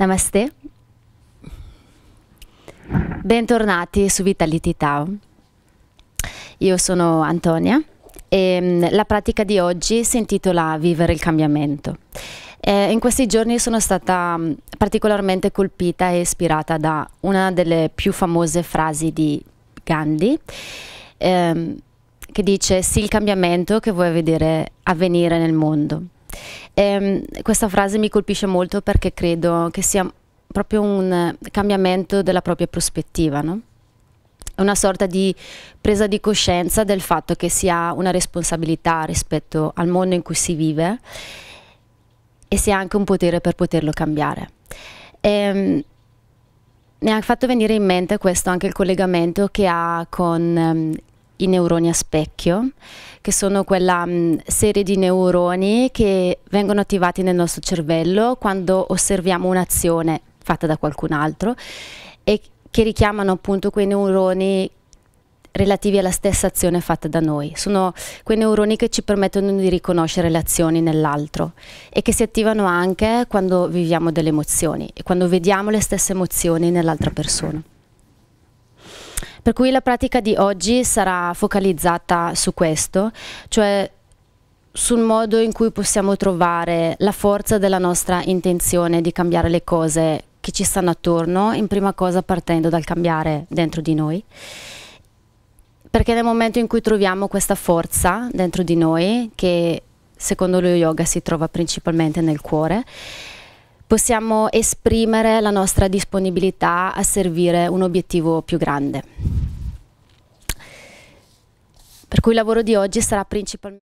Namaste. Bentornati su Vitality Tao. Io sono Antonia e mm, la pratica di oggi si intitola Vivere il cambiamento. Eh, in questi giorni sono stata mm, particolarmente colpita e ispirata da una delle più famose frasi di Gandhi ehm, che dice sì il cambiamento che vuoi vedere avvenire nel mondo. E, ehm, questa frase mi colpisce molto perché credo che sia proprio un cambiamento della propria prospettiva, no? una sorta di presa di coscienza del fatto che si ha una responsabilità rispetto al mondo in cui si vive e si ha anche un potere per poterlo cambiare. E, ehm, mi ha fatto venire in mente questo anche il collegamento che ha con ehm, i neuroni a specchio, che sono quella mm, serie di neuroni che vengono attivati nel nostro cervello quando osserviamo un'azione fatta da qualcun altro e che richiamano appunto quei neuroni relativi alla stessa azione fatta da noi. Sono quei neuroni che ci permettono di riconoscere le azioni nell'altro e che si attivano anche quando viviamo delle emozioni e quando vediamo le stesse emozioni nell'altra persona. Per cui la pratica di oggi sarà focalizzata su questo, cioè sul modo in cui possiamo trovare la forza della nostra intenzione di cambiare le cose che ci stanno attorno, in prima cosa partendo dal cambiare dentro di noi. Perché nel momento in cui troviamo questa forza dentro di noi, che secondo lo yoga si trova principalmente nel cuore, possiamo esprimere la nostra disponibilità a servire un obiettivo più grande per cui il lavoro di oggi sarà principalmente...